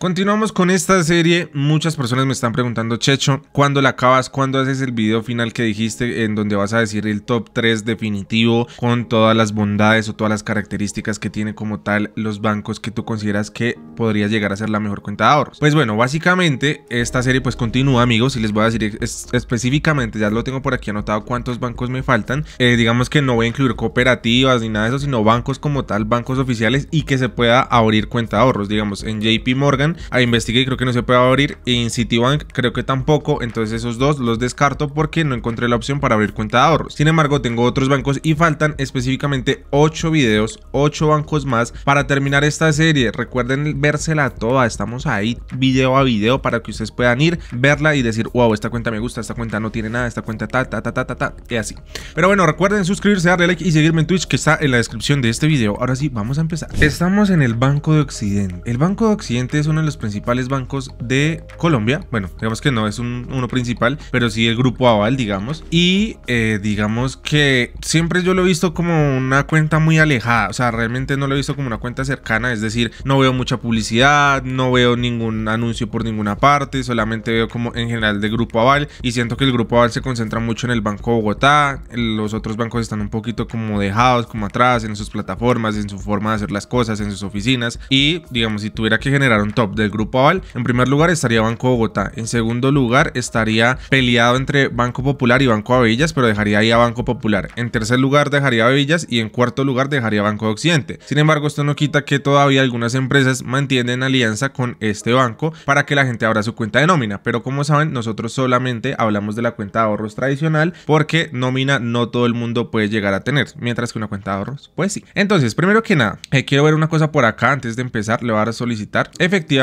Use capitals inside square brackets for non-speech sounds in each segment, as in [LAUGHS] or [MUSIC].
Continuamos con esta serie. Muchas personas me están preguntando, Checho, ¿cuándo la acabas? ¿Cuándo haces el video final que dijiste en donde vas a decir el top 3 definitivo con todas las bondades o todas las características que tiene como tal los bancos que tú consideras que podrías llegar a ser la mejor cuenta de ahorros? Pues bueno, básicamente esta serie pues continúa, amigos, y les voy a decir específicamente, ya lo tengo por aquí anotado cuántos bancos me faltan. Eh, digamos que no voy a incluir cooperativas ni nada de eso, sino bancos como tal, bancos oficiales y que se pueda abrir cuenta de ahorros. Digamos, en JP Morgan a Ahí investigué y creo que no se puede abrir. Y en Citibank creo que tampoco. Entonces esos dos los descarto porque no encontré la opción para abrir cuenta de ahorros. Sin embargo, tengo otros bancos y faltan específicamente 8 videos, 8 bancos más para terminar esta serie. Recuerden vérsela toda. Estamos ahí video a video para que ustedes puedan ir, verla y decir, wow, esta cuenta me gusta, esta cuenta no tiene nada, esta cuenta ta, ta, ta, ta, ta, ta, y así. Pero bueno, recuerden suscribirse, darle like y seguirme en Twitch que está en la descripción de este video. Ahora sí, vamos a empezar. Estamos en el Banco de Occidente. El Banco de Occidente es una en los principales bancos de Colombia. Bueno, digamos que no es uno principal, pero sí el grupo Aval, digamos. Y eh, digamos que siempre yo lo he visto como una cuenta muy alejada. O sea, realmente no lo he visto como una cuenta cercana. Es decir, no veo mucha publicidad, no veo ningún anuncio por ninguna parte. Solamente veo como en general de grupo Aval. Y siento que el grupo Aval se concentra mucho en el Banco Bogotá. Los otros bancos están un poquito como dejados, como atrás, en sus plataformas, en su forma de hacer las cosas, en sus oficinas. Y digamos, si tuviera que generar un top del Grupo Aval. En primer lugar estaría Banco Bogotá, en segundo lugar estaría peleado entre Banco Popular y Banco Avillas, pero dejaría ahí a Banco Popular. En tercer lugar dejaría Avillas y en cuarto lugar dejaría Banco de Occidente. Sin embargo, esto no quita que todavía algunas empresas mantienen alianza con este banco para que la gente abra su cuenta de nómina, pero como saben, nosotros solamente hablamos de la cuenta de ahorros tradicional porque nómina no todo el mundo puede llegar a tener, mientras que una cuenta de ahorros, pues sí. Entonces, primero que nada, eh, quiero ver una cosa por acá antes de empezar, le voy a solicitar efectivamente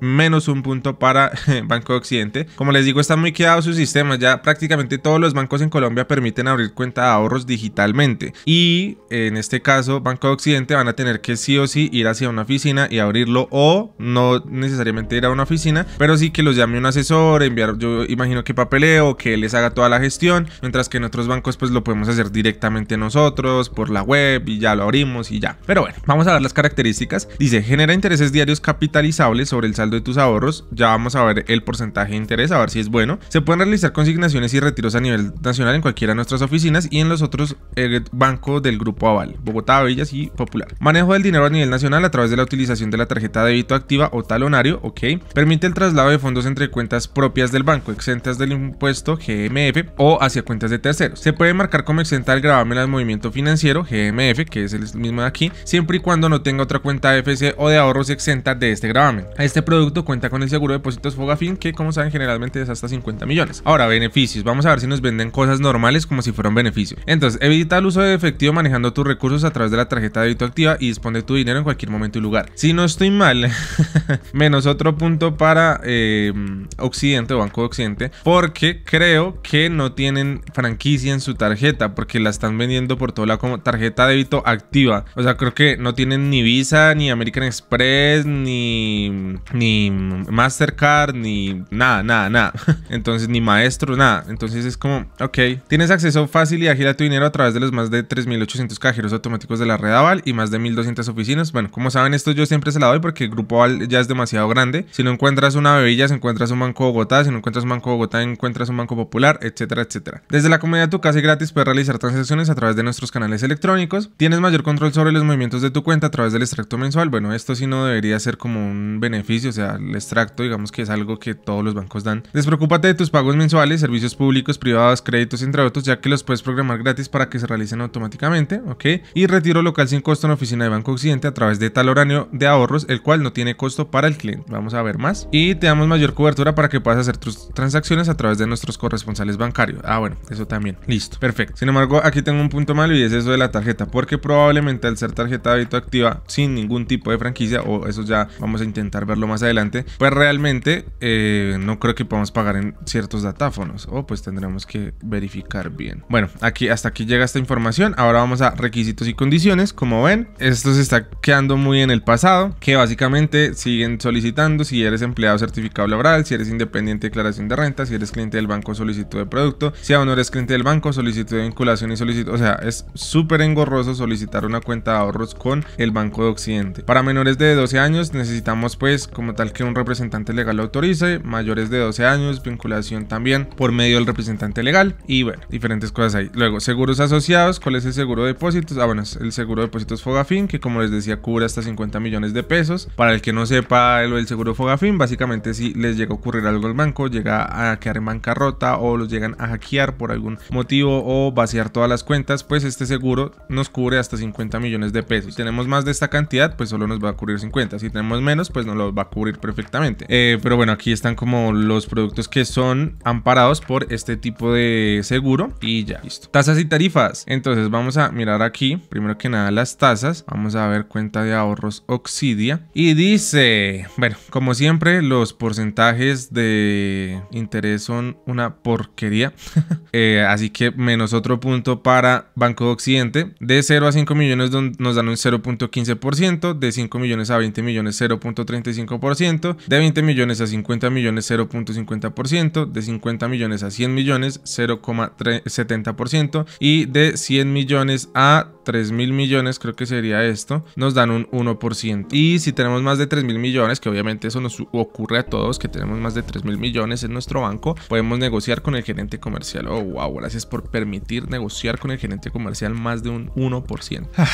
menos un punto para eh, Banco de Occidente. Como les digo, está muy quedado su sistema, ya prácticamente todos los bancos en Colombia permiten abrir cuenta de ahorros digitalmente y en este caso Banco de Occidente van a tener que sí o sí ir hacia una oficina y abrirlo o no necesariamente ir a una oficina, pero sí que los llame un asesor, enviar yo imagino que papeleo, que les haga toda la gestión, mientras que en otros bancos pues lo podemos hacer directamente nosotros por la web y ya lo abrimos y ya. Pero bueno, vamos a ver las características. Dice, genera intereses diarios capitalizados sobre el saldo de tus ahorros, ya vamos a ver el porcentaje de interés, a ver si es bueno. Se pueden realizar consignaciones y retiros a nivel nacional en cualquiera de nuestras oficinas y en los otros eh, bancos del Grupo Aval, Bogotá, Bellas y Popular. Manejo del dinero a nivel nacional a través de la utilización de la tarjeta de débito activa o talonario, ok. Permite el traslado de fondos entre cuentas propias del banco, exentas del impuesto GMF o hacia cuentas de terceros. Se puede marcar como exenta el gravamen al movimiento financiero GMF, que es el mismo de aquí, siempre y cuando no tenga otra cuenta FC o de ahorros exenta de este gravamen a Este producto cuenta con el seguro de depósitos Fogafin que como saben generalmente es hasta 50 millones. Ahora, beneficios. Vamos a ver si nos venden cosas normales como si fuera un beneficio. Entonces, evita el uso de efectivo manejando tus recursos a través de la tarjeta de débito activa y dispone tu dinero en cualquier momento y lugar. Si no estoy mal, [LAUGHS] menos otro punto para em, Occidente o Banco de Occidente porque creo que no tienen franquicia en su tarjeta porque la están vendiendo por toda lado como tarjeta de débito activa. O sea, creo que no tienen ni Visa, ni American Express, ni ni, Mastercard, ni nada, nada, nada. [LAUGHS] Entonces, ni maestro, nada. Entonces es como, ok, tienes acceso fácil y ágil a tu dinero a través de los más de 3.800 cajeros automáticos de la red Aval y más de 1.200 oficinas. Bueno, como saben, esto yo siempre se la doy porque el grupo Aval ya es demasiado grande. Si no encuentras una bebilla, si encuentras un banco Bogotá, si no encuentras un banco Bogotá, encuentras un banco popular, etcétera, etcétera. Desde la comunidad de tu casa y gratis puedes realizar transacciones a través de nuestros canales electrónicos. Tienes mayor control sobre los movimientos de tu cuenta a través del extracto mensual. Bueno, esto sí no debería ser como un beneficio, o sea, el extracto, digamos que es algo que todos los bancos dan. Despreocúpate de tus pagos mensuales, servicios públicos, privados, créditos, entre otros, ya que los puedes programar gratis para que se realicen automáticamente, ¿ok? Y retiro local sin costo en oficina de Banco Occidente a través de tal horario de ahorros, el cual no tiene costo para el cliente. Vamos a ver más. Y te damos mayor cobertura para que puedas hacer tus transacciones a través de nuestros corresponsales bancarios. Ah, bueno, eso también. Listo, perfecto. Sin embargo, aquí tengo un punto malo y es eso de la tarjeta, porque probablemente al ser tarjeta de hábito activa sin ningún tipo de franquicia, o eso ya vamos a intentar verlo más adelante, pues realmente eh, no creo que podamos pagar en ciertos datáfonos o pues tendremos que verificar bien. Bueno, aquí hasta aquí llega esta información. Ahora vamos a requisitos y condiciones. Como ven, esto se está quedando muy en el pasado, que básicamente siguen solicitando si eres empleado certificado laboral, si eres independiente declaración de renta, si eres cliente del banco solicito de producto, si aún no eres cliente del banco solicito de vinculación y solicito o sea, es súper engorroso solicitar una cuenta de ahorros con el Banco de Occidente. Para menores de 12 años necesitamos pues como tal que un representante legal lo autorice, mayores de 12 años, vinculación también por medio del representante legal y bueno, diferentes cosas ahí. Luego, seguros asociados, ¿cuál es el seguro de depósitos? Ah, bueno, es el seguro de depósitos Fogafin, que como les decía, cubre hasta 50 millones de pesos. Para el que no sepa lo del seguro Fogafin, básicamente si les llega a ocurrir algo al banco, llega a quedar en bancarrota o los llegan a hackear por algún motivo o vaciar todas las cuentas, pues este seguro nos cubre hasta 50 millones de pesos. Si tenemos más de esta cantidad, pues solo nos va a cubrir 50. Si tenemos menos, pues pues, no los va a cubrir perfectamente. Eh, pero bueno, aquí están como los productos que son amparados por este tipo de seguro y ya, listo. Tasas y tarifas. Entonces vamos a mirar aquí, primero que nada las tasas. Vamos a ver cuenta de ahorros Oxidia. Y dice, bueno, como siempre los porcentajes de interés son una porquería. [LAUGHS] Eh, así que menos otro punto para Banco de Occidente. De 0 a 5 millones nos dan un 0.15%, de 5 millones a 20 millones 0.3% de 20 millones a 50 millones 0.50%, de 50 millones a 100 millones 0.70% y de 100 millones a 3 mil millones, creo que sería esto, nos dan un 1%. Y si tenemos más de 3 mil millones, que obviamente eso nos ocurre a todos, que tenemos más de 3 mil millones en nuestro banco, podemos negociar con el gerente comercial. Oh, wow, gracias por permitir negociar con el gerente comercial más de un 1%. Ah,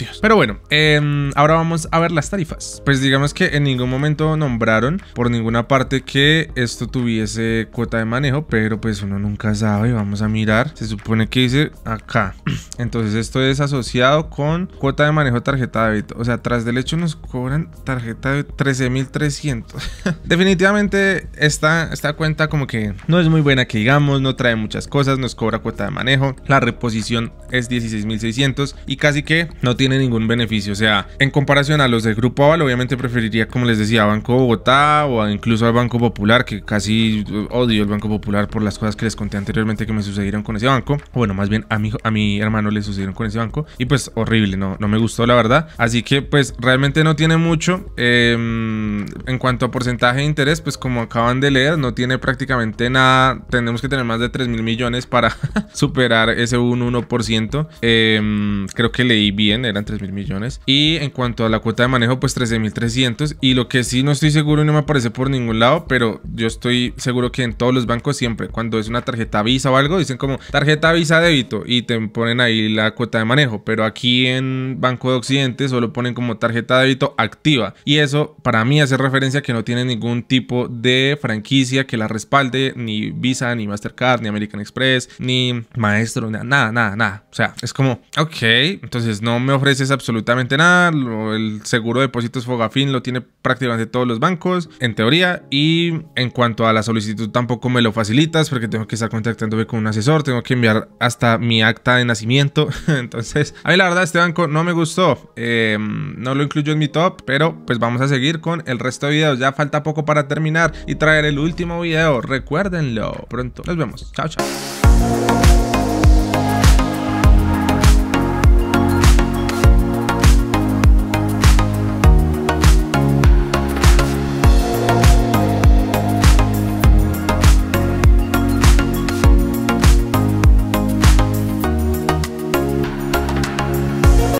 Dios. Pero bueno, em, ahora vamos a ver las tarifas. Pues digamos que en ningún momento nombraron por ninguna parte que esto tuviese cuota de manejo, pero pues uno nunca sabe, vamos a mirar. Se supone que dice acá. [CLEARS THROAT] Entonces esto es asociado con cuota de manejo tarjeta de débito. O sea, tras del hecho nos cobran tarjeta de 13.300. [LAUGHS] Definitivamente esta, esta cuenta como que no es muy buena que digamos, no trae muchas cosas, nos cobra cuota de manejo, la reposición es 16.600 y casi que no tiene ningún beneficio. O sea, en comparación a los de grupo Aval, obviamente preferiría como les decía, Banco Bogotá o incluso al Banco Popular, que casi odio el Banco Popular por las cosas que les conté anteriormente que me sucedieron con ese banco. bueno, más bien a mi, a mi hermano le sucedieron con ese banco. Y pues horrible, no, no me gustó la verdad. Así que pues realmente no tiene mucho. Em, en cuanto a porcentaje de interés, pues como acaban de leer, no tiene prácticamente nada. Tenemos que tener más de 3 mil millones para [LAUGHS] superar ese un 1%. Em, creo que leí bien, eran 3 mil millones. Y en cuanto a la cuota de manejo, pues 13.300 y lo que sí no estoy seguro y no me aparece por ningún lado, pero yo estoy seguro que en todos los bancos siempre, cuando es una tarjeta Visa o algo, dicen como tarjeta Visa débito y te ponen ahí la cuota de manejo, pero aquí en Banco de Occidente solo ponen como tarjeta débito activa y eso para mí hace referencia que no tiene ningún tipo de franquicia que la respalde, ni Visa, ni Mastercard, ni American Express, ni Maestro, nada, nada, nada. O sea, es como, ok, entonces no me ofreces absolutamente nada, el seguro de depósitos Fogafin lo tiene prácticamente todos los bancos, en teoría. Y en cuanto a la solicitud, tampoco me lo facilitas porque tengo que estar contactándome con un asesor, tengo que enviar hasta mi acta de nacimiento. [LAUGHS] Entonces, a mí la verdad, este banco no me gustó. Em, no lo incluyo en mi top, pero pues vamos a seguir con el resto de videos. Ya falta poco para terminar y traer el último video. Recuérdenlo. Pronto. Nos vemos. Chao, chao.